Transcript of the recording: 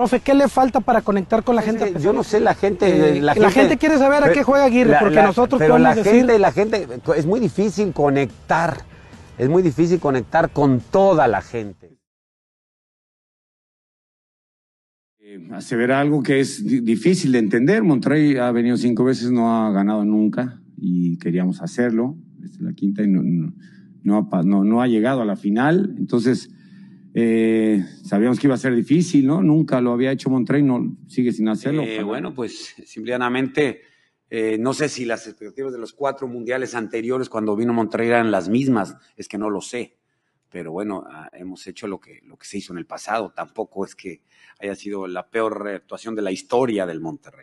Profe, ¿qué le falta para conectar con la gente? Yo no sé, la gente... La, eh, gente, quiere saber a qué juega Aguirre, porque nosotros pero la gente, la gente, es muy difícil conectar, es muy difícil conectar con toda la gente. Eh, aseverar algo que es difícil de entender, Monterrey ha venido cinco veces, no ha ganado nunca y queríamos hacerlo, es la quinta y no, no, ha, no ha llegado a la final, entonces eh, sabíamos que iba a ser difícil, ¿no? Nunca lo había hecho Monterrey, no sigue sin hacerlo. Eh, bueno, pues simplemente eh, no sé si las expectativas de los cuatro mundiales anteriores cuando vino Monterrey eran las mismas, es que no lo sé. Pero bueno, ah, hemos hecho lo que, lo que se hizo en el pasado. Tampoco es que haya sido la peor actuación de la historia del Monterrey.